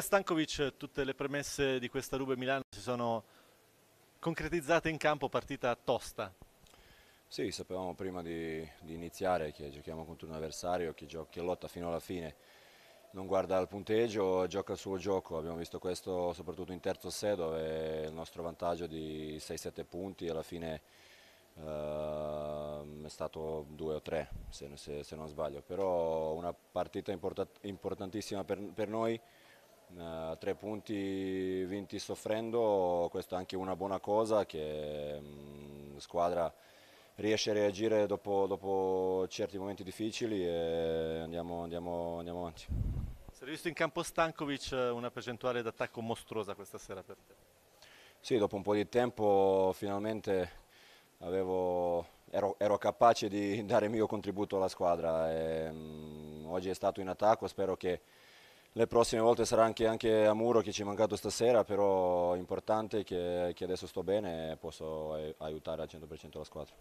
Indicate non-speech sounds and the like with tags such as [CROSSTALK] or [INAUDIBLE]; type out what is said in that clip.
Draga Stankovic, tutte le premesse di questa Rube Milano si sono concretizzate in campo, partita tosta. Sì, sapevamo prima di, di iniziare che giochiamo contro un avversario che, gioca, che lotta fino alla fine, non guarda al punteggio, gioca il suo gioco. Abbiamo visto questo soprattutto in terzo set dove il nostro vantaggio di 6-7 punti alla fine Uh, è stato 2 o 3 se, se, se, non sbaglio, però una partita importantissima per, per noi Uh, tre punti vinti soffrendo, questa è anche una buona cosa che la mm, squadra riesce a reagire dopo, dopo certi momenti difficili e andiamo, andiamo, andiamo avanti. Si è visto in campo Stankovic eh, una percentuale d'attacco mostruosa questa sera per te? Sì, dopo un po' di tempo finalmente avevo, ero, ero, capace di [LAUGHS] dare il mio contributo alla squadra. E, mh, mm, oggi è stato in attacco, spero che le prossime volte sarà anche, anche, a Muro che ci è mancato stasera, però è importante che, che adesso sto bene e posso eh, aiutare al 100% la squadra.